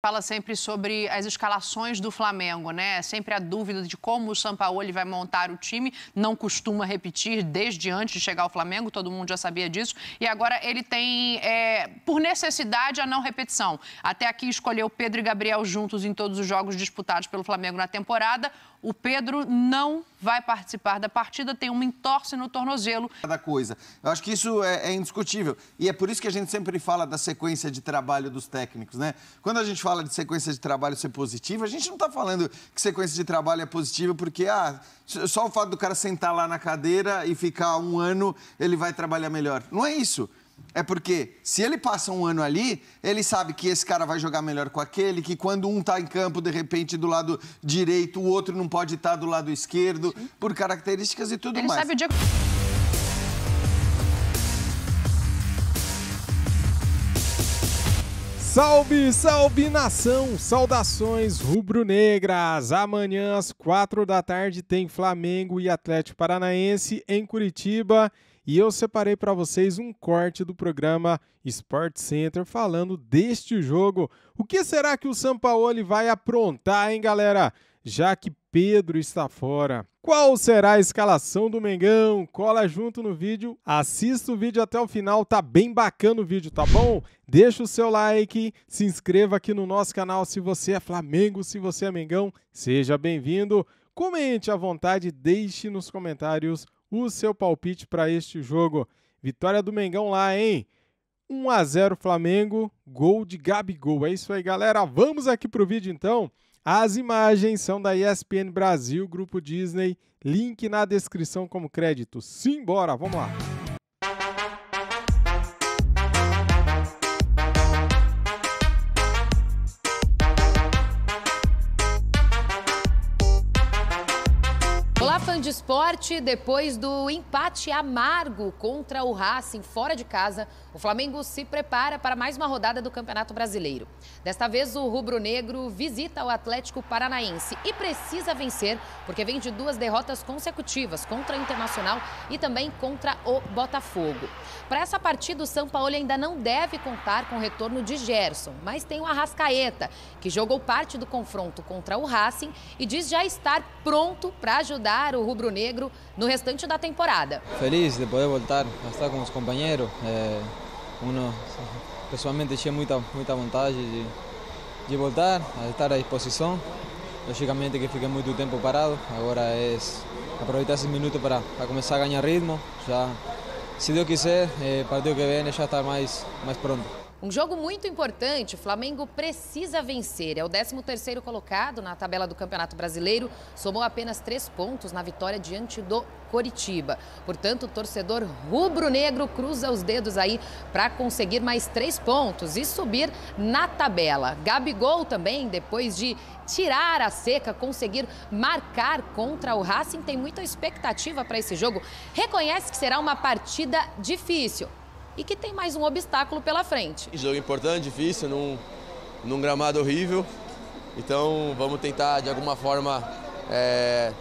fala sempre sobre as escalações do Flamengo, né? Sempre a dúvida de como o Sampaoli vai montar o time, não costuma repetir desde antes de chegar ao Flamengo, todo mundo já sabia disso, e agora ele tem, é, por necessidade, a não repetição. Até aqui escolheu Pedro e Gabriel juntos em todos os jogos disputados pelo Flamengo na temporada, o Pedro não vai participar da partida, tem uma entorse no tornozelo. Cada coisa. Eu acho que isso é, é, indiscutível. E é por isso que a gente sempre fala da sequência de trabalho dos técnicos, né? Quando a gente fala de sequência de trabalho ser positiva, a gente não está falando que sequência de trabalho é positiva porque, ah, só o fato do cara sentar lá na cadeira e ficar um ano, ele vai trabalhar melhor. Não é isso. É porque se ele passa um ano ali, ele sabe que esse cara vai jogar melhor com aquele, que quando um está em campo, de repente, do lado direito, o outro não pode estar tá do lado esquerdo, Sim. por características e tudo ele mais. Sabe o dia... Salve, salve nação! Saudações rubro-negras! Amanhã às quatro da tarde tem Flamengo e Atlético Paranaense em Curitiba e eu separei para vocês um corte do programa Sport Center falando deste jogo. O que será que o Sampaoli vai aprontar, hein, galera? Já que Pedro está fora. Qual será a escalação do Mengão? Cola junto no vídeo, assista o vídeo até o final, tá bem bacana o vídeo, tá bom? Deixa o seu like, se inscreva aqui no nosso canal se você é Flamengo, se você é Mengão, seja bem-vindo. Comente à vontade, deixe nos comentários o seu palpite para este jogo. Vitória do Mengão lá, hein? 1 a 0 Flamengo, gol de Gabigol. É isso aí, galera. Vamos aqui pro vídeo então. As imagens são da ESPN Brasil, grupo Disney. Link na descrição como crédito. Simbora, vamos lá. fã de esporte, depois do empate amargo contra o Racing fora de casa, o Flamengo se prepara para mais uma rodada do Campeonato Brasileiro. Desta vez, o rubro-negro visita o Atlético Paranaense e precisa vencer, porque vem de duas derrotas consecutivas contra o Internacional e também contra o Botafogo. Para essa partida, o São Paulo ainda não deve contar com o retorno de Gerson, mas tem o Arrascaeta, que jogou parte do confronto contra o Racing e diz já estar pronto para ajudar o rubro-negro no restante da temporada. Feliz de poder voltar a estar com os companheiros. É uno pessoalmente tinha muita, muita vontade de, de voltar, a estar à disposição. Lógicamente que fiquei muito tempo parado, agora é aproveitar esses minutos para, para começar a ganhar ritmo. Já, se Deus quiser, é, eh, partido que vem já está mais, mais pronto. Um jogo muito importante, o Flamengo precisa vencer. É o 13º colocado na tabela do Campeonato Brasileiro, somou apenas três pontos na vitória diante do Coritiba. Portanto, o torcedor rubro-negro cruza os dedos aí para conseguir mais três pontos e subir na tabela. Gabigol também, depois de tirar a seca, conseguir marcar contra o Racing, tem muita expectativa para esse jogo. Reconhece que será uma partida difícil, e que tem mais um obstáculo pela frente. Jogo é importante, difícil, num, num gramado horrível. Então vamos tentar de alguma forma é,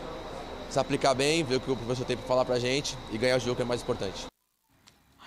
se aplicar bem, ver o que o professor tem para falar para a gente e ganhar o jogo que é mais importante.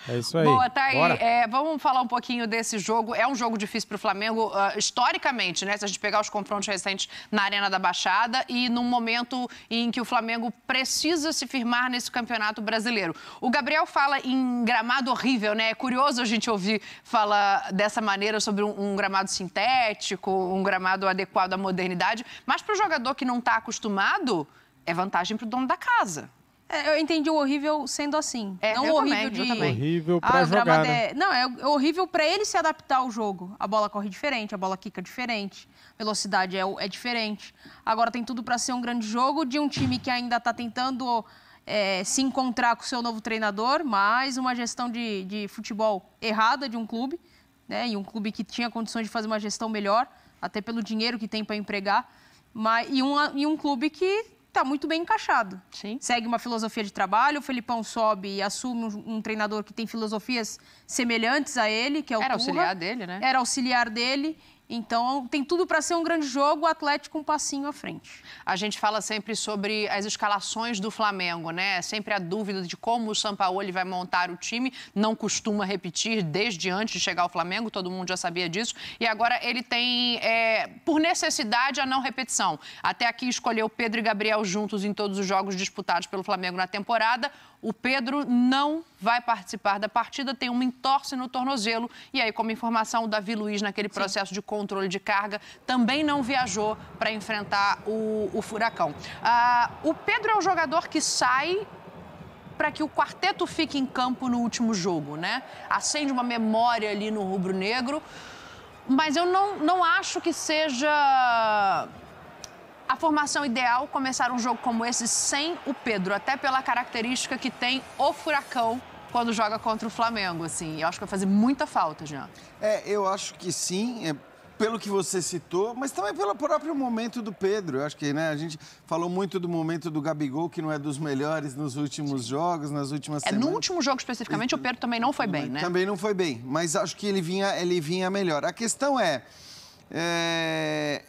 É isso aí. Boa, tá aí. É, vamos falar um pouquinho desse jogo. É um jogo difícil para o Flamengo, uh, historicamente, né? Se a gente pegar os confrontos recentes na Arena da Baixada e num momento em que o Flamengo precisa se firmar nesse campeonato brasileiro. O Gabriel fala em gramado horrível, né? É curioso a gente ouvir falar dessa maneira sobre um, um gramado sintético, um gramado adequado à modernidade, mas para o jogador que não está acostumado, é vantagem para o dono da casa. É, eu entendi o horrível sendo assim. É, não eu horrível também, de. Eu horrível pra ah, jogar, né? Não, é horrível para ele se adaptar ao jogo. A bola corre diferente, a bola quica diferente, velocidade é, é diferente. Agora tem tudo para ser um grande jogo de um time que ainda está tentando é, se encontrar com o seu novo treinador, mais uma gestão de, de futebol errada de um clube, né? E um clube que tinha condições de fazer uma gestão melhor, até pelo dinheiro que tem para empregar. Mas, e, um, e um clube que está muito bem encaixado. Sim. Segue uma filosofia de trabalho, o Felipão sobe e assume um, um treinador que tem filosofias semelhantes a ele, que é o Era auxiliar dele, né? Era auxiliar dele. Então tem tudo para ser um grande jogo, o Atlético um passinho à frente. A gente fala sempre sobre as escalações do Flamengo, né? Sempre a dúvida de como o Sampaoli vai montar o time, não costuma repetir desde antes de chegar ao Flamengo, todo mundo já sabia disso. E agora ele tem, é, por necessidade, a não repetição. Até aqui escolheu Pedro e Gabriel juntos em todos os jogos disputados pelo Flamengo na temporada. O Pedro não vai participar da partida, tem uma entorse no tornozelo. E aí, como informação, o Davi Luiz, naquele processo Sim. de controle de carga, também não viajou para enfrentar o, o furacão. Ah, o Pedro é o jogador que sai para que o quarteto fique em campo no último jogo, né? Acende uma memória ali no rubro-negro, mas eu não, não acho que seja a formação ideal começar um jogo como esse sem o Pedro, até pela característica que tem o Furacão quando joga contra o Flamengo, assim. Eu acho que vai fazer muita falta, Jean. É, eu acho que sim, é pelo que você citou, mas também pelo próprio momento do Pedro. Eu acho que né, a gente falou muito do momento do Gabigol, que não é dos melhores nos últimos jogos, nas últimas é, semanas. No último jogo especificamente, o Pedro também não foi bem, né? Também não foi bem, mas acho que ele vinha, ele vinha melhor. A questão é, é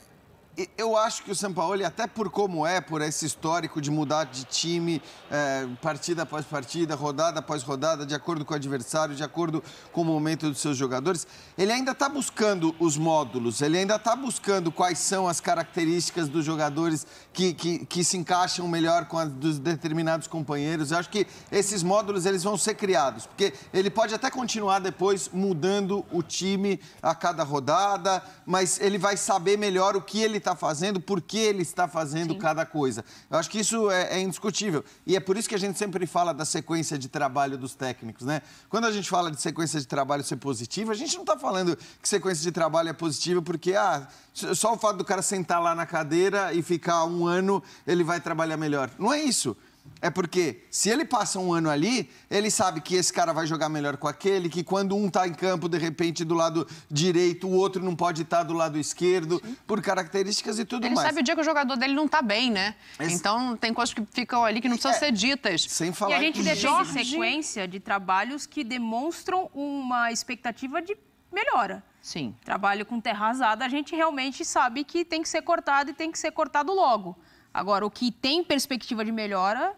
eu acho que o São Paulo, até por como é, por esse histórico de mudar de time, é, partida após partida, rodada após rodada, de acordo com o adversário, de acordo com o momento dos seus jogadores, ele ainda está buscando os módulos, ele ainda está buscando quais são as características dos jogadores que, que, que se encaixam melhor com as dos determinados companheiros. Eu acho que esses módulos eles vão ser criados, porque ele pode até continuar depois mudando o time a cada rodada, mas ele vai saber melhor o que ele está fazendo, por que ele está fazendo Sim. cada coisa. Eu acho que isso é, é, indiscutível. E é por isso que a gente sempre fala da sequência de trabalho dos técnicos, né? Quando a gente fala de sequência de trabalho ser positiva, a gente não está falando que sequência de trabalho é positiva porque, ah, só o fato do cara sentar lá na cadeira e ficar um ano, ele vai trabalhar melhor. Não é isso. É porque se ele passa um ano ali, ele sabe que esse cara vai jogar melhor com aquele, que quando um tá em campo, de repente, do lado direito, o outro não pode estar tá do lado esquerdo, Sim. por características e tudo ele mais. Ele sabe o dia que o jogador dele não tá bem, né? Esse... Então tem coisas que ficam ali que não precisam é... ser ditas. Sem falar. E a gente deixou Jorge... sequência de trabalhos que demonstram uma expectativa de melhora. Sim. Trabalho com terra azada, a gente realmente sabe que tem que ser cortado e tem que ser cortado logo. Agora, o que tem perspectiva de melhora.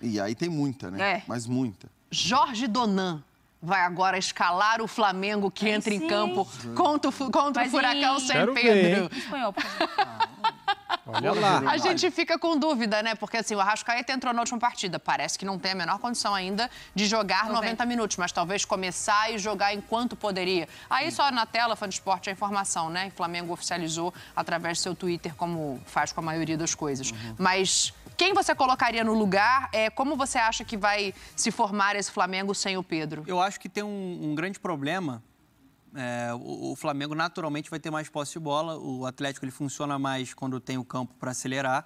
E aí tem muita, né? É. Mas muita. Jorge Donan, vai agora escalar o Flamengo que entra sim. em campo contra o, contra o Furacão sim. Pedro. Espanhol, por favor. Olha lá. A gente fica com dúvida, né? Porque assim, o Arrascaeta entrou na última partida. Parece que não tem a menor condição ainda de jogar não 90 minutos, mas talvez começar e jogar enquanto poderia. Aí só na tela, fã de esporte, a informação, né? O Flamengo oficializou através do seu Twitter, como faz com a maioria das coisas. Uhum. Mas quem você colocaria no lugar? É, como você acha que vai se formar esse Flamengo sem o Pedro? Eu acho que tem um, um grande problema é, o, o, Flamengo naturalmente vai ter mais posse de bola, o Atlético ele funciona mais quando tem o campo para acelerar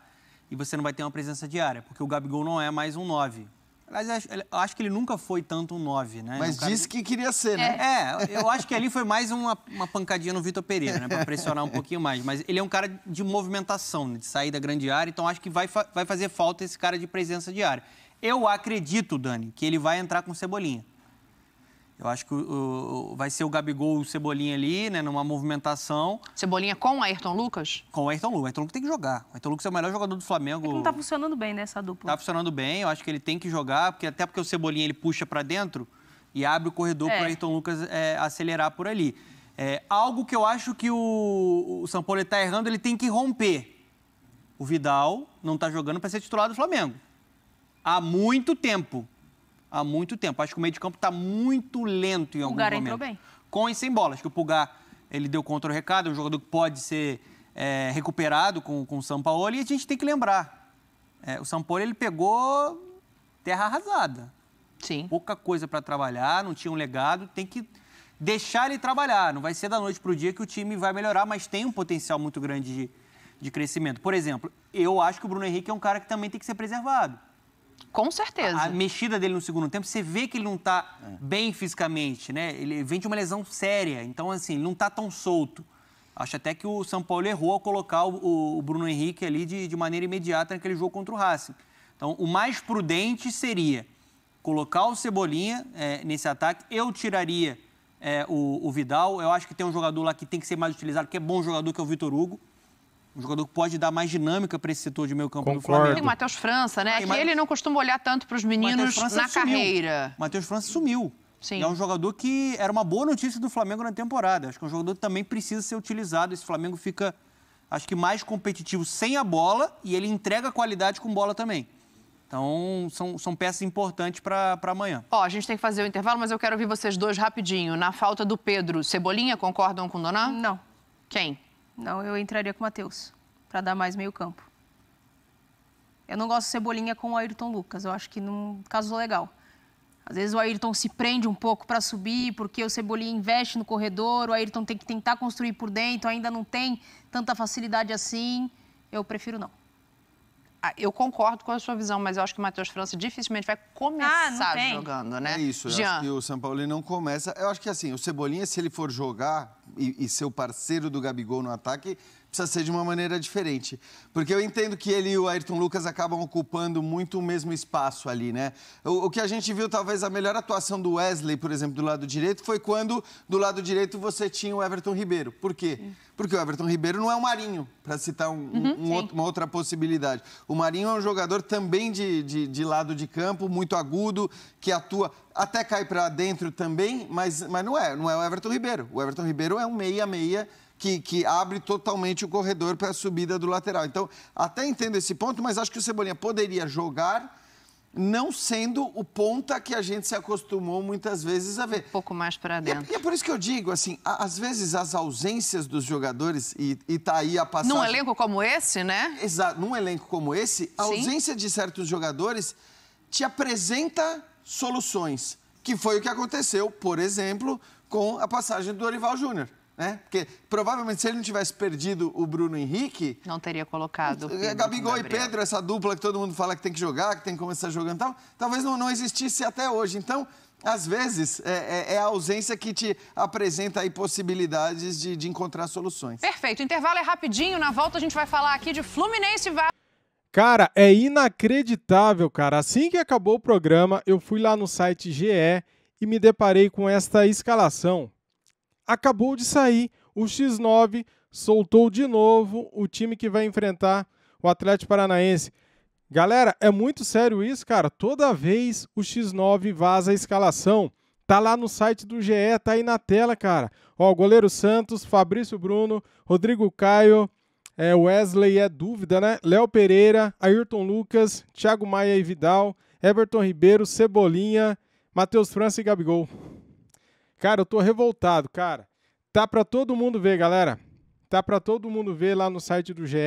e você não vai ter uma presença diária, porque o Gabigol não é mais um 9. Aliás, acho, acho que ele nunca foi tanto um 9, né? Mas é disse que queria ser, né? É, é, eu acho que ali foi mais uma, uma pancadinha no Vitor Pereira, né? Para pressionar um pouquinho mais. Mas ele é um cara de movimentação, de sair da grande área, então acho que vai, vai fazer falta esse cara de presença diária. Eu acredito, Dani, que ele vai entrar com cebolinha. Eu acho que o, o, vai ser o Gabigol o Cebolinha ali, né? Numa movimentação. Cebolinha com o Ayrton Lucas? Com o Ayrton Lucas. O Ayrton Lucas tem que jogar. O Ayrton Lucas é o melhor jogador do Flamengo. É não tá funcionando bem nessa né, dupla. Tá funcionando bem, eu acho que ele tem que jogar, porque até porque o Cebolinha ele puxa para dentro e abre o corredor é. pro Ayrton Lucas é, acelerar por ali. É, algo que eu acho que o, o São Paulo está errando, ele tem que romper. O Vidal não está jogando para ser titular do Flamengo. Há muito tempo há muito tempo. Acho que o meio de campo está muito lento em algum momento. O Pulgar entrou bem. Com e sem bolas, que o Pugar ele deu contra o recado, é um jogador que pode ser é, recuperado com, com o Sampaoli. E a gente tem que lembrar, é, o Sampaoli ele pegou terra arrasada. Sim. Pouca coisa para trabalhar, não tinha um legado, tem que deixar ele trabalhar. Não vai ser da noite para o dia que o time vai melhorar, mas tem um potencial muito grande de, de crescimento. Por exemplo, eu acho que o Bruno Henrique é um cara que também tem que ser preservado. Com certeza. A, a, mexida dele no segundo tempo, você vê que ele não está é. bem fisicamente, né? Ele vem de uma lesão séria, então, assim, não está tão solto. Acho até que o São Paulo errou ao colocar o, o Bruno Henrique ali de, de maneira imediata naquele jogo contra o Racing. Então, o mais prudente seria colocar o Cebolinha é, nesse ataque. Eu tiraria é, o, o Vidal. Eu acho que tem um jogador lá que tem que ser mais utilizado, que é bom jogador, que é o Vitor Hugo um jogador que pode dar mais dinâmica para esse setor de meio campo Concordo. do Flamengo. Tem o Matheus França, né? É, ele não costuma olhar tanto para os meninos na carreira. Matheus França sumiu. Sim. É um jogador que era uma boa notícia do Flamengo na temporada. Acho que é um jogador que também precisa ser utilizado. Esse Flamengo fica, acho que, mais competitivo sem a bola e ele entrega qualidade com bola também. Então, são, são peças importantes para amanhã. Ó, a gente tem que fazer o intervalo, mas eu quero ouvir vocês dois rapidinho. Na falta do Pedro, Cebolinha, concordam com o Donan? Não. Quem? Não, eu entraria com o Matheus, para dar mais meio campo. Eu não gosto de Cebolinha com o Ayrton Lucas, eu acho que não caso legal. Às vezes o Ayrton se prende um pouco para subir, porque o Cebolinha investe no corredor, o Ayrton tem que tentar construir por dentro, ainda não tem tanta facilidade assim. Eu prefiro não. Ah, eu concordo com a sua visão, mas eu acho que o Matheus França dificilmente vai começar ah, jogando, né? É isso, eu acho que o São Paulo não começa. Eu acho que assim, o Cebolinha, se ele for jogar e, e ser o parceiro do Gabigol no ataque, precisa ser de uma maneira diferente. Porque eu entendo que ele e o Ayrton Lucas acabam ocupando muito o mesmo espaço ali, né? O, o, que a gente viu, talvez, a melhor atuação do Wesley, por exemplo, do lado direito, foi quando do lado direito você tinha o Everton Ribeiro. Por quê? Porque o Everton Ribeiro não é o Marinho, para citar um, uhum, um outro, uma outra possibilidade. O Marinho é um jogador também de, de, de lado de campo, muito agudo, que atua até cai para dentro também, mas, mas não é, não é o Everton Ribeiro. O Everton Ribeiro é um meia-meia que, que abre totalmente o corredor para a subida do lateral. Então, até entendo esse ponto, mas acho que o Cebolinha poderia jogar não sendo o ponta que a gente se acostumou muitas vezes a ver. Um pouco mais para é dentro. E é, por isso que eu digo, assim, às vezes as ausências dos jogadores, e, está aí a passagem... Num elenco como esse, né? Exato, num elenco como esse, a Sim. ausência de certos jogadores te apresenta soluções, que foi o que aconteceu, por exemplo, com a passagem do Dorival Júnior. Né? Porque provavelmente se ele não tivesse perdido o Bruno Henrique. Não teria colocado. É, Pedro Gabigol e Pedro, essa dupla que todo mundo fala que tem que jogar, que tem que começar jogando e tal, talvez não, não existisse até hoje. Então, às vezes, é, é, é a ausência que te apresenta aí possibilidades de, de encontrar soluções. Perfeito. O intervalo é rapidinho. Na volta, a gente vai falar aqui de Fluminense e Cara, é inacreditável, cara. Assim que acabou o programa, eu fui lá no site GE e me deparei com esta escalação acabou de sair o X9, soltou de novo o time que vai enfrentar o Atlético Paranaense. Galera, é muito sério isso, cara. Toda vez o X9 vaza a escalação. Tá lá no site do GE, tá aí na tela, cara. Ó, goleiro Santos, Fabrício Bruno, Rodrigo Caio, é, Wesley é dúvida, né? Léo Pereira, Ayrton Lucas, Thiago Maia e Vidal, Everton Ribeiro, Cebolinha, Matheus França e Gabigol. Cara, eu tô revoltado, cara. Tá para todo mundo ver, galera. Tá para todo mundo ver lá no site do GE,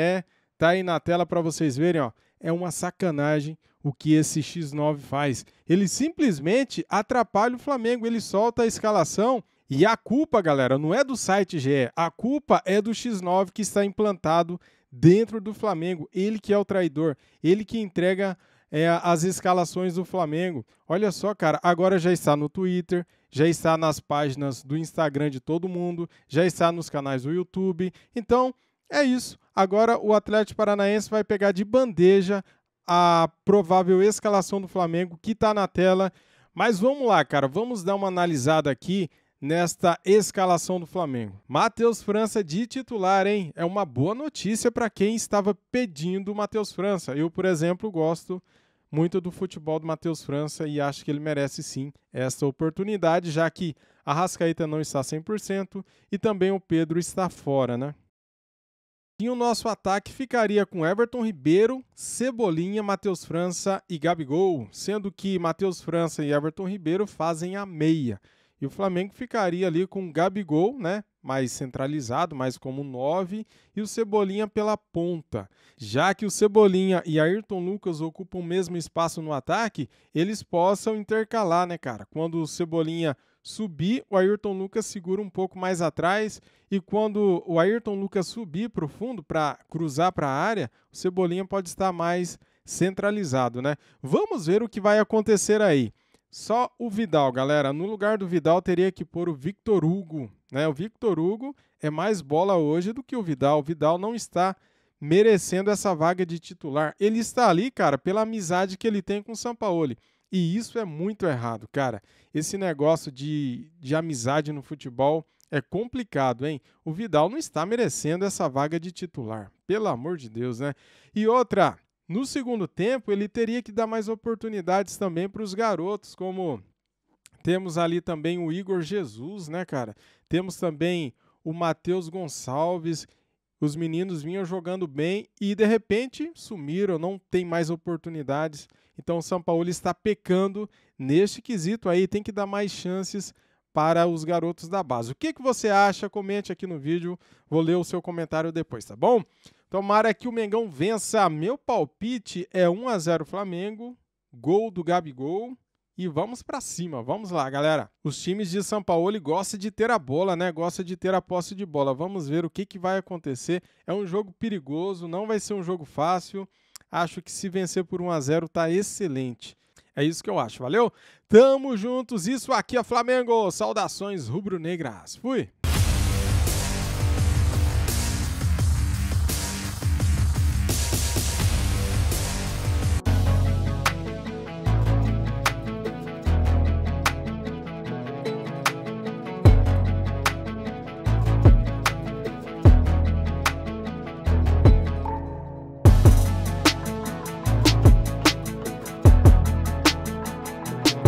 tá aí na tela para vocês verem, ó. É uma sacanagem o que esse X9 faz. Ele simplesmente atrapalha o Flamengo, ele solta a escalação e a culpa, galera, não é do site GE, a culpa é do X9 que está implantado dentro do Flamengo. Ele que é o traidor, ele que entrega é, as escalações do Flamengo. Olha só, cara, agora já está no Twitter, já está nas páginas do Instagram de todo mundo, já está nos canais do YouTube. Então, é isso. Agora o Atlético Paranaense vai pegar de bandeja a provável escalação do Flamengo que está na tela. Mas vamos lá, cara, vamos dar uma analisada aqui nesta escalação do Flamengo. Matheus França de titular, hein? É uma boa notícia para quem estava pedindo o Matheus França. Eu, por exemplo, gosto muito do futebol do Matheus França e acho que ele merece sim essa oportunidade, já que a Rascaíta não está 100% e também o Pedro está fora, né? E o nosso ataque ficaria com Everton Ribeiro, Cebolinha, Matheus França e Gabigol, sendo que Matheus França e Everton Ribeiro fazem a meia. E o Flamengo ficaria ali com o Gabigol, né? Mais centralizado, mais como 9, e o Cebolinha pela ponta. Já que o Cebolinha e Ayrton Lucas ocupam o mesmo espaço no ataque, eles possam intercalar, né, cara? Quando o Cebolinha subir, o Ayrton Lucas segura um pouco mais atrás e quando o Ayrton Lucas subir para o fundo para cruzar para a área, o Cebolinha pode estar mais centralizado, né? Vamos ver o que vai acontecer aí. Só o Vidal, galera. No lugar do Vidal teria que pôr o Victor Hugo, né? O Victor Hugo é mais bola hoje do que o Vidal. O Vidal não está merecendo essa vaga de titular. Ele está ali, cara, pela amizade que ele tem com o Sampaoli. E isso é muito errado, cara. Esse negócio de, de amizade no futebol é complicado, hein? O Vidal não está merecendo essa vaga de titular. Pelo amor de Deus, né? E outra, no segundo tempo, ele teria que dar mais oportunidades também para os garotos, como temos ali também o Igor Jesus, né, cara? Temos também o Matheus Gonçalves. Os meninos vinham jogando bem e de repente sumiram, não tem mais oportunidades. Então o São Paulo está pecando neste quesito aí, tem que dar mais chances para os garotos da base. O que, que você acha? Comente aqui no vídeo, vou ler o seu comentário depois, tá bom? Tomara que o Mengão vença. Meu palpite é 1 a 0 Flamengo, gol do Gabigol. E vamos para cima, vamos lá, galera. Os times de São Paulo gostam de ter a bola, né? Gosta de ter a posse de bola. Vamos ver o que, que vai acontecer. É um jogo perigoso, não vai ser um jogo fácil. Acho que se vencer por 1 a 0 tá excelente. É isso que eu acho, valeu? Tamo juntos, isso aqui é Flamengo. Saudações rubro-negras. Fui.